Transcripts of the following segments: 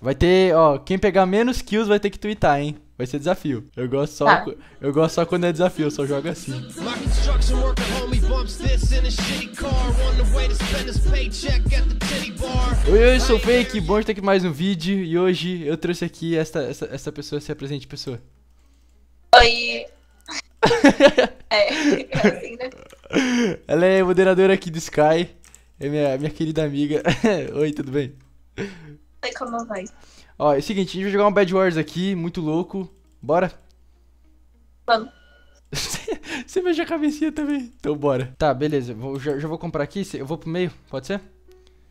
Vai ter, ó, quem pegar menos kills vai ter que twittar, hein? Vai ser desafio. Eu gosto só, tá. eu gosto só quando é desafio, eu só jogo assim. Oi, oi, sou Fake, bom estar aqui mais um vídeo e hoje eu trouxe aqui esta, essa, essa pessoa, se apresente, pessoa. Oi. é, é assim, né? Ela é moderadora aqui do Sky, é minha, minha querida amiga. oi, tudo bem? sei como vai. Ó, é o seguinte, a gente vai jogar um Bad Wars aqui, muito louco. Bora? Vamos. Você mexe a cabecinha também. Então bora. Tá, beleza. Vou, já, já, vou comprar aqui. Eu vou pro meio, pode ser?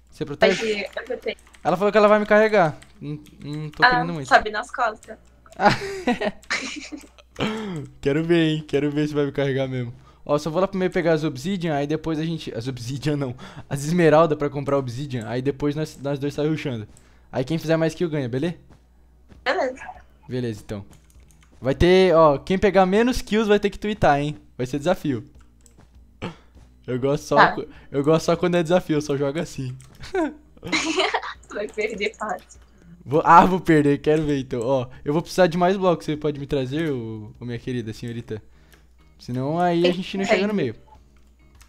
Você é protege? Eu Ela falou que ela vai me carregar. Não, não tô ah, querendo muito. Sobe nas costas. Ah, quero ver, hein? Quero ver se vai me carregar mesmo. Ó, só vou lá pro meio pegar as obsidian, aí depois a gente... As obsidian não. As esmeralda pra comprar obsidian, aí depois nós, nós dois saímos tá ruxando. Aí quem fizer mais kill ganha, beleza? Beleza. Beleza, então. Vai ter, ó, quem pegar menos kills vai ter que twittar, hein? Vai ser desafio. Eu gosto só, tá. eu gosto só quando é desafio, eu só jogo assim. vai perder fácil. Vou, ah, vou perder, quero ver então. Ó, eu vou precisar de mais blocos, você pode me trazer, ô, ô minha querida senhorita? Senão aí a gente não chega no meio.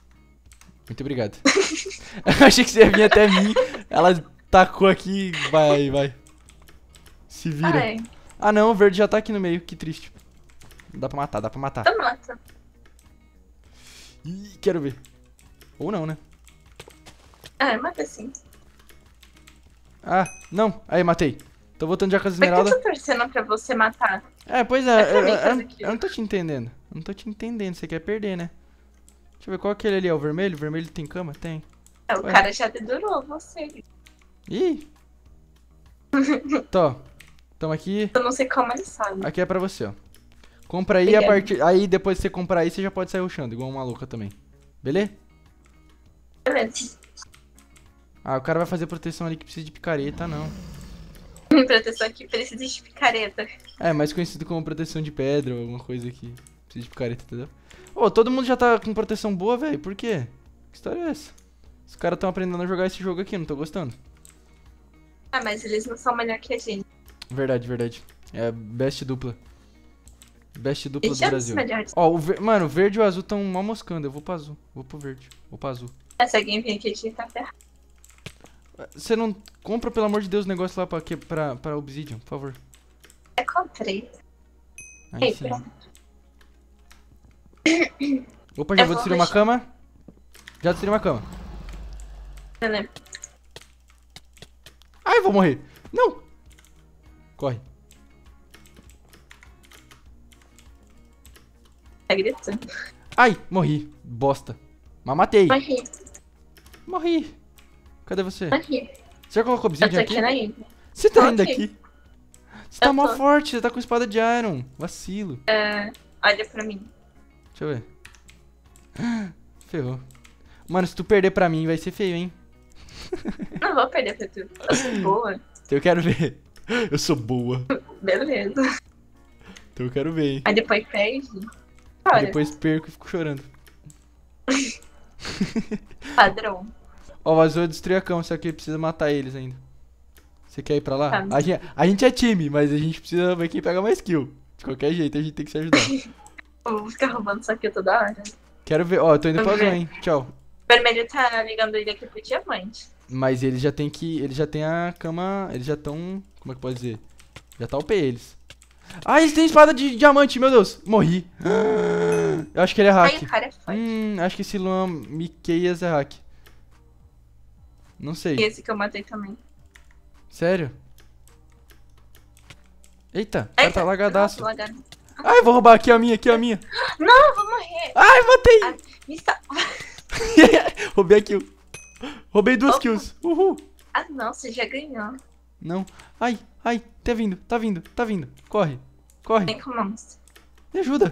Muito obrigado. eu achei que você ia vir até mim. Ela Tacou aqui. Vai, vai. Se vira. Ai. Ah, não, o verde já tá aqui no meio. Que triste. Dá pra matar, dá pra matar. Eu então mato. Ih, quero ver. Ou não, né? Ah, mata sim. Ah, não. Aí, matei. Tô voltando já com as esmeraldas. Por que eu tô torcendo pra você matar? É, pois é. é eu, eu, eu, eu, não tô te entendendo. Eu não tô te entendendo. Você quer perder, né? Deixa eu ver qual é aquele ali. É o vermelho? O vermelho tem cama? Tem. É, o Ué. cara já dedurou você. Ih! Tô. Tamo aqui. Eu não sei como ele sabe. Aqui é pra você, ó. Compra aí Obrigada. a partir. Aí depois que você comprar aí, você já pode sair rushando, igual uma louca também. Beleza? Beleza. Ah, o cara vai fazer proteção ali que precisa de picareta, não. proteção aqui precisa de picareta. É, mais conhecido como proteção de pedra ou alguma coisa aqui precisa de picareta, entendeu? Ô, oh, todo mundo já tá com proteção boa, velho. Por quê? Que história é essa? Os caras estão aprendendo a jogar esse jogo aqui, não tô gostando. Ah, mas eles não são melhor que a gente. Verdade, verdade. É best dupla. Best dupla Deixa do Brasil. Ó, o ver... mano, o verde e o azul estão mal moscando. Eu vou pro azul. Vou pro verde. Vou pro azul. Essa é, game aqui, a gente tá ferrado. Você não compra, pelo amor de Deus, o negócio lá pra, pra... pra Obsidian, por favor. Eu é, comprei. Aí Ei, pronto. Opa, já eu vou destruir uma cama. Já destruí uma cama. Eu Ai, vou morrer. Não. Corre. Tá gritando. Ai, morri. Bosta. Mas matei. Morri. Morri. Cadê você? Morri. Você já colocou obsidian aqui? Eu aqui, na Você tá ainda aqui? Você tá mó forte, você tá com espada de iron. Vacilo. É, olha pra mim. Deixa eu ver. Ferrou. Mano, se tu perder pra mim, vai ser feio, hein? Não ah, vou perder pra tu. Eu sou boa. Então eu quero ver. Eu sou boa. Beleza. Então eu quero ver, hein? Aí depois perde. Aí depois perco e fico chorando. Padrão. Ó, vazou é dos triacão, só que precisa matar eles ainda. Você quer ir pra lá? Tá. A, gente, a gente é time, mas a gente precisa ver quem pega mais kill. De qualquer jeito, a gente tem que se ajudar. Eu vou ficar roubando isso aqui toda hora. Quero ver. Ó, eu tô indo Vamos pra ver. zona, hein? Tchau. O vermelho tá ligando ele aqui pro diamante. Mas eles já tem que. Eles já tem a cama. Eles já estão. Como é que pode dizer? Já tá OP eles. Ah, eles têm espada de diamante, meu Deus. Morri. Eu acho que ele é hack. Ai, cara é forte. Hum, acho que esse Luan Miqueias é hack. Não sei. E esse que eu matei também. Sério? Eita, tá Eita tá lagadaço. Ai, vou roubar aqui a minha, aqui a minha. Não, vou morrer. Ai, matei. Ah, me sa... Roubei aqui. Roubei duas Opa. kills. Uhul. Ah, não, você já ganhou. Não. Ai, ai, tá vindo, tá vindo, tá vindo. Corre, corre. Vem com mãos. Me ajuda,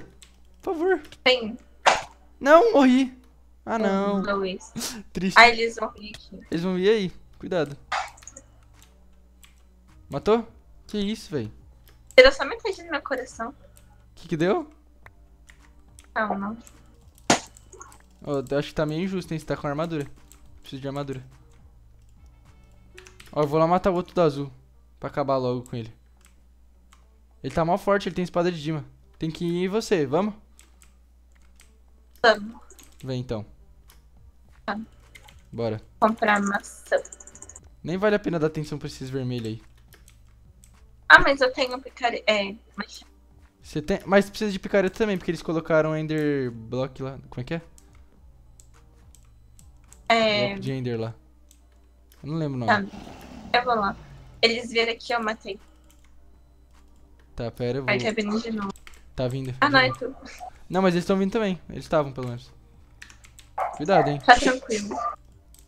por favor. Vem. Não, morri. Ah, não. É Triste. Ah, eles vão vir aqui. Eles vão vir aí. Cuidado. Matou? Que isso, velho? Deu só metade do meu coração. Que que deu? Não, não. Oh, eu acho que tá meio injusto, hein? Você tá com a armadura. Preciso de armadura. Ó, eu vou lá matar o outro do azul. Pra acabar logo com ele. Ele tá mal forte, ele tem espada de Dima. Tem que ir você, vamos? Vamos. Vem então. Tá. Bora. Comprar maçã. Nem vale a pena dar atenção pra esses vermelhos aí. Ah, mas eu tenho picareta. É, mas... Você tem... Mas precisa de picareta também, porque eles colocaram Ender Block lá. Como é que é? É... Gender lá. Eu não lembro o nome. Tá. Eu vou lá. Eles viram aqui, eu matei. Tá, pera, eu vou. tá vindo de novo. Tá vindo. Ah, não, é tu. Não, mas eles estão vindo também. Eles estavam, pelo menos. Cuidado, hein. Tá tranquilo.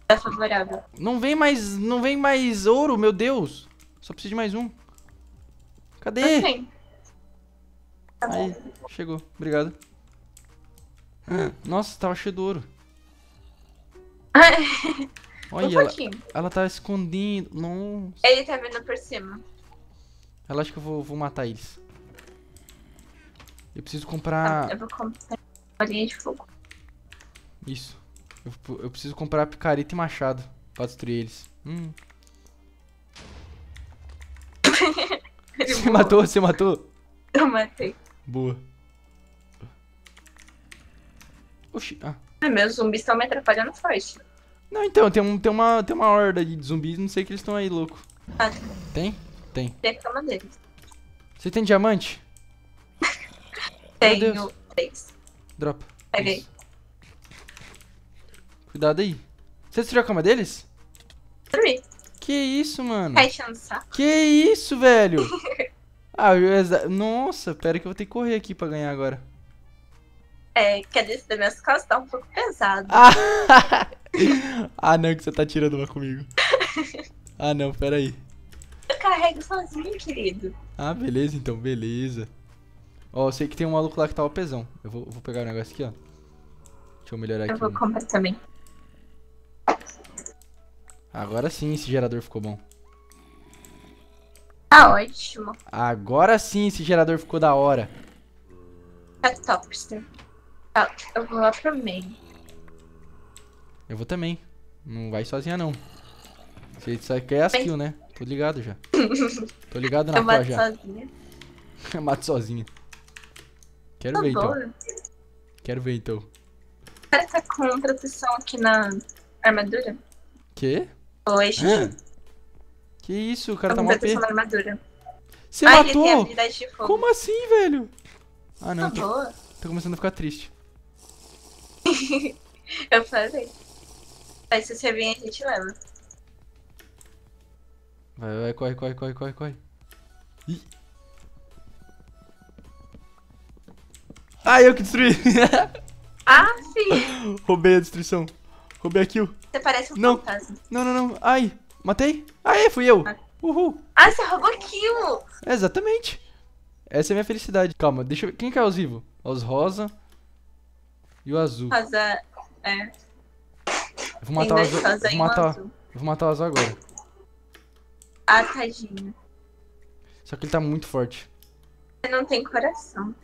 Tá favorável. Não vem mais. Não vem mais ouro, meu Deus. Só preciso de mais um. Cadê? Okay. Tá Aí, chegou. Obrigado. Ah, nossa, tava cheio de ouro. Olha, um ela, ela tá escondendo. Nossa. Ele tá vindo por cima. Ela acha que eu vou, vou matar eles. Eu preciso comprar. Ah, eu vou comprar bolinha de fogo. Isso. Eu, eu preciso comprar picareta e machado pra destruir eles. Hum. você boa. matou? Você matou? Eu matei. Boa. Oxi. Ah. Ai, meus zumbis estão me atrapalhando forte. Não, então, tem, um, tem, uma, tem uma horda de zumbis, não sei que eles estão aí, louco. Ah. Tem? Tem. Tem a cama deles. Você tem diamante? Tenho três. Dropa. Peguei. Isso. Cuidado aí. Você destruiu a cama deles? Destruí. Que isso, mano? Tá Cai Que isso, velho? ah, eu... nossa, pera que eu vou ter que correr aqui pra ganhar agora. É, que a lista das minhas costas tá um pouco pesado. Ah, ah não, que você tá tirando uma comigo. Ah, não, peraí. Eu carrego sozinho, querido. Ah, beleza, então, beleza. Ó, oh, eu sei que tem um maluco lá que tava tá pesão. Eu vou, vou pegar o um negócio aqui, ó. Deixa eu melhorar eu aqui. Eu vou né? comprar também. Agora sim esse gerador ficou bom. Tá ótimo. Agora sim esse gerador ficou da hora. Tá top, ah, eu vou lá pra meio. Eu vou também. Não vai sozinha, não. Você só quer as kills, né? Tô ligado já. Tô ligado na tua já. Sozinha. eu mato sozinha. Quero Tô tá ver, então. boa. então. Quero ver, então. O cara tá com proteção aqui na armadura? Quê? Oi, ah. Que isso, o cara tá proteção na armadura. Você Ai, ah, matou? Como assim, velho? Ah, não. Tô, tá tô começando a ficar triste. eu falei. Mas se você vir, a gente leva. Vai, vai, corre, corre, corre, corre, corre. Ih. Ah, eu que destruí! ah, sim! Roubei a destruição. Roubei a kill. Você parece um não. fantasma. Não, não, não. Ai, matei. Aê, fui eu. Ah. Uhul. Ah, você roubou kill. exatamente. Essa é a minha felicidade. Calma, deixa eu ver. Quem que é os vivos? Os rosa. E o azul. Fazer... É. Vou matar o azul. Vou matar, azul. vou matar o azul agora. Ah, tadinho. Só que ele tá muito forte. Ele não tem coração.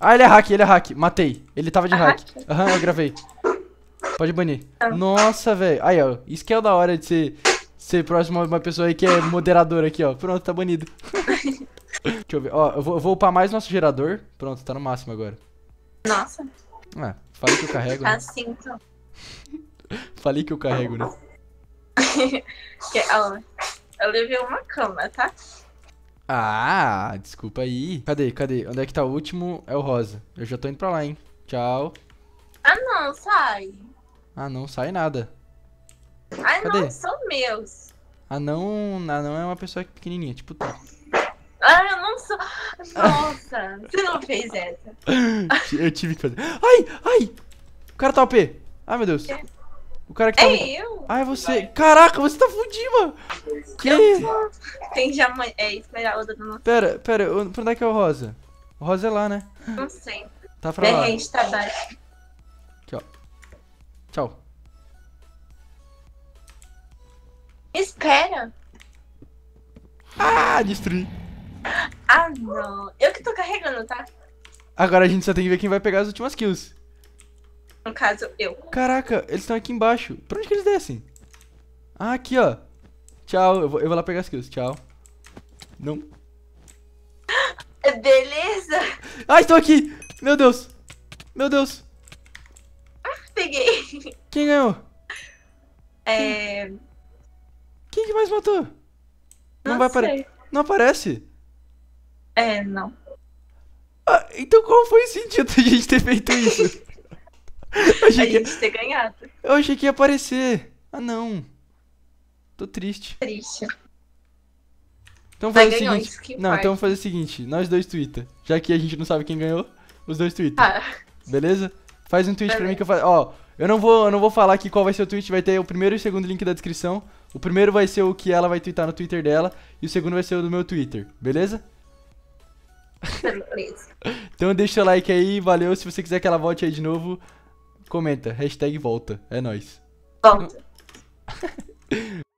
Ah, ele é hack, ele é hack. Matei. Ele tava de é hack. Aham, uhum, eu gravei. Pode banir. Tá. Nossa, velho. Aí, ó. Isso que é o da hora de ser, ser próximo a uma pessoa aí que é moderador aqui, ó. Pronto, tá banido. Deixa eu ver. Ó, eu vou, eu vou upar mais nosso gerador. Pronto, tá no máximo agora. Nossa. Ah, falei que eu carrego. Né? Assim, então. falei que eu carrego, né? eu levei uma cama, tá? Ah, desculpa aí. Cadê, cadê? Onde é que tá o último? É o rosa. Eu já tô indo pra lá, hein? Tchau. Ah, não, sai. Ah, não, sai nada. Ah, cadê? não, são meus. Ah, não, ah, não é uma pessoa pequenininha, tipo nossa, você não fez essa. Eu tive que fazer. Ai, ai, o cara tá OP. Ai, meu Deus. O cara que tá... É eu? Ai, você... Vai. Caraca, você tá mano. Que? Tô... Tem diamante... É, outra no nosso... Pera, pera, pra onde é que é o rosa? O rosa é lá, né? Não sei. Tá pra lá. Gente, tá baixo. Aqui, ó. Tchau. Espera! Ah, destruí. Ah, não. Eu que tô carregando, tá? Agora a gente só tem que ver quem vai pegar as últimas kills. No caso, eu. Caraca, eles estão aqui embaixo. Pra onde que eles descem? Ah, aqui, ó. Tchau, eu vou, eu vou lá pegar as kills. Tchau. Não. Beleza. Ah, estou aqui. Meu Deus. Meu Deus. Ah, peguei. Quem ganhou? É... Quem, Quem que mais matou? Não, não vai aparecer. Não aparece? É, não. Ah, então qual foi o sentido de a gente ter feito isso? achei a que... gente ter ganhado. Eu achei que ia aparecer. Ah, não. Tô triste. Triste. Então fazer o seguinte. Não, então fazer o seguinte, nós dois twitter. Já que a gente não sabe quem ganhou, os dois twitter. Ah. Beleza? Faz um tweet Beleza. pra mim que eu faço. Ó, eu não vou, eu não vou falar aqui qual vai ser o tweet, vai ter o primeiro e o segundo link da descrição. O primeiro vai ser o que ela vai twittar no Twitter dela e o segundo vai ser o do meu Twitter, beleza? então deixa o like aí, valeu. Se você quiser que ela volte aí de novo, comenta. Hashtag volta. É nóis. Volta.